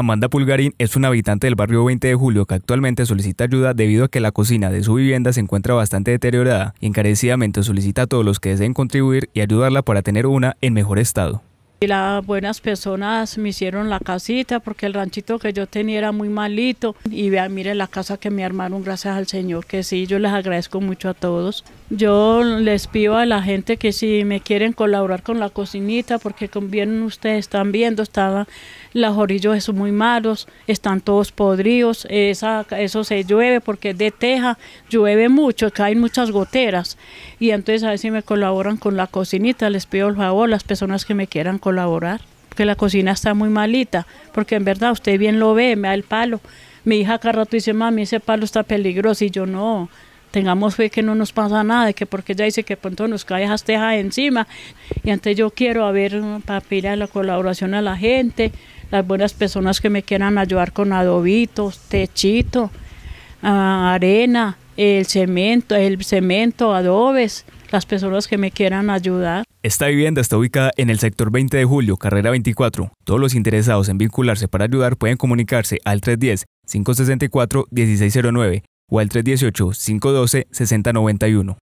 Amanda Pulgarín es una habitante del barrio 20 de Julio que actualmente solicita ayuda debido a que la cocina de su vivienda se encuentra bastante deteriorada y encarecidamente solicita a todos los que deseen contribuir y ayudarla para tener una en mejor estado. Y las buenas personas me hicieron la casita porque el ranchito que yo tenía era muy malito. Y vean, mire la casa que me armaron, gracias al Señor, que sí, yo les agradezco mucho a todos. Yo les pido a la gente que si me quieren colaborar con la cocinita, porque como ustedes están viendo, están, los orillos son muy malos, están todos podridos, esa, eso se llueve porque es de teja, llueve mucho, caen muchas goteras. Y entonces a ver si me colaboran con la cocinita, les pido el favor, las personas que me quieran colaborar colaborar, porque la cocina está muy malita, porque en verdad usted bien lo ve, me da el palo. Mi hija cada rato dice, mami, ese palo está peligroso, y yo no, tengamos fe que no nos pasa nada, que porque ella dice que pronto nos cae esas tejas encima. Y antes yo quiero haber ver para pedir la colaboración a la gente, las buenas personas que me quieran ayudar con adobitos, techito, ah, arena, el cemento, el cemento, adobes las personas que me quieran ayudar. Esta vivienda está ubicada en el sector 20 de julio, carrera 24. Todos los interesados en vincularse para ayudar pueden comunicarse al 310-564-1609 o al 318-512-6091.